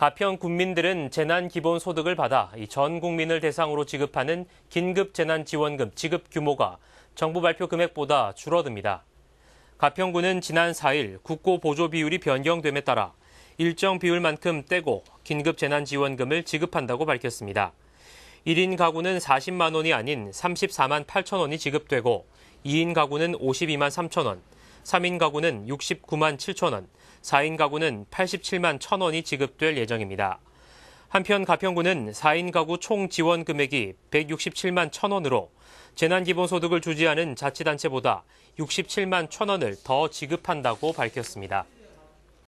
가평 군민들은 재난기본소득을 받아 전 국민을 대상으로 지급하는 긴급재난지원금 지급 규모가 정부 발표 금액보다 줄어듭니다. 가평군은 지난 4일 국고 보조 비율이 변경됨에 따라 일정 비율만큼 떼고 긴급재난지원금을 지급한다고 밝혔습니다. 1인 가구는 40만 원이 아닌 34만 8천 원이 지급되고 2인 가구는 52만 3천 원, 3인 가구는 69만 7천 원, 4인 가구는 87만 1천 원이 지급될 예정입니다. 한편 가평구는 4인 가구 총 지원 금액이 167만 1천 원으로 재난기본소득을 주지 않은 자치단체보다 67만 1천 원을 더 지급한다고 밝혔습니다.